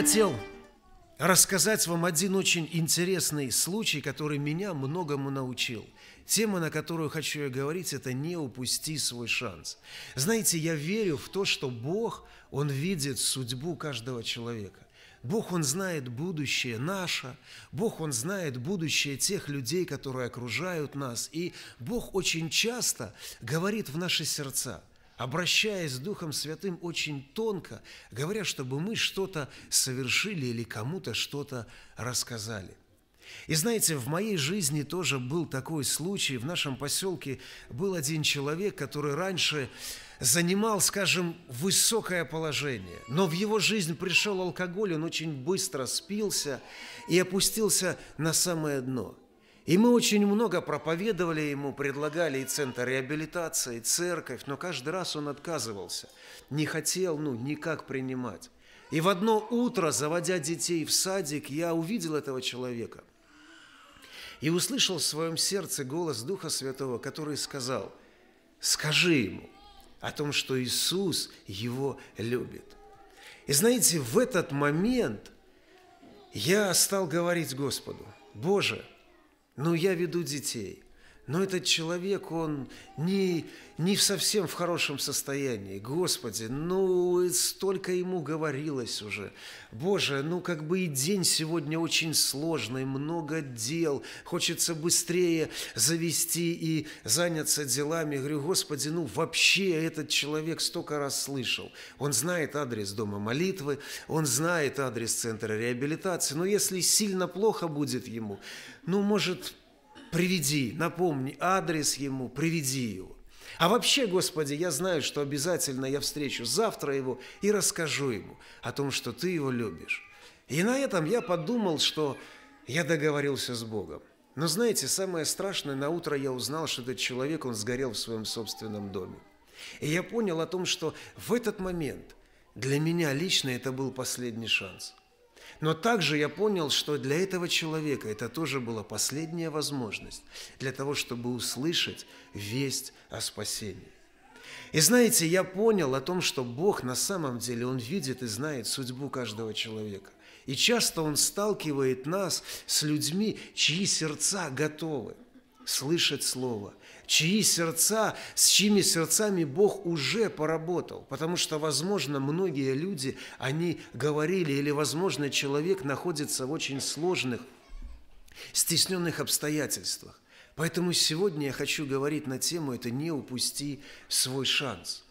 хотел рассказать вам один очень интересный случай, который меня многому научил. Тема, на которую хочу я говорить, это «Не упусти свой шанс». Знаете, я верю в то, что Бог, Он видит судьбу каждого человека. Бог, Он знает будущее наше, Бог, Он знает будущее тех людей, которые окружают нас, и Бог очень часто говорит в наши сердца – обращаясь с Духом Святым очень тонко, говоря, чтобы мы что-то совершили или кому-то что-то рассказали. И знаете, в моей жизни тоже был такой случай. В нашем поселке был один человек, который раньше занимал, скажем, высокое положение, но в его жизнь пришел алкоголь, он очень быстро спился и опустился на самое дно – и мы очень много проповедовали ему, предлагали и центр реабилитации, и церковь, но каждый раз он отказывался, не хотел, ну, никак принимать. И в одно утро, заводя детей в садик, я увидел этого человека и услышал в своем сердце голос Духа Святого, который сказал, скажи ему о том, что Иисус его любит. И знаете, в этот момент я стал говорить Господу, Боже – но ну, я веду детей. Но этот человек, он не, не совсем в хорошем состоянии. Господи, ну столько ему говорилось уже. Боже, ну как бы и день сегодня очень сложный, много дел. Хочется быстрее завести и заняться делами. Я говорю, Господи, ну вообще этот человек столько раз слышал. Он знает адрес дома молитвы, он знает адрес центра реабилитации. Но если сильно плохо будет ему, ну может приведи, напомни адрес ему, приведи его. А вообще, Господи, я знаю, что обязательно я встречу завтра его и расскажу ему о том, что ты его любишь. И на этом я подумал, что я договорился с Богом. Но знаете, самое страшное, на утро я узнал, что этот человек, он сгорел в своем собственном доме. И я понял о том, что в этот момент для меня лично это был последний шанс – но также я понял, что для этого человека это тоже была последняя возможность для того, чтобы услышать весть о спасении. И знаете, я понял о том, что Бог на самом деле, Он видит и знает судьбу каждого человека. И часто Он сталкивает нас с людьми, чьи сердца готовы – слышать Слово, чьи сердца, с чьими сердцами Бог уже поработал. Потому что, возможно, многие люди, они говорили, или, возможно, человек находится в очень сложных, стесненных обстоятельствах. Поэтому сегодня я хочу говорить на тему «Это не упусти свой шанс».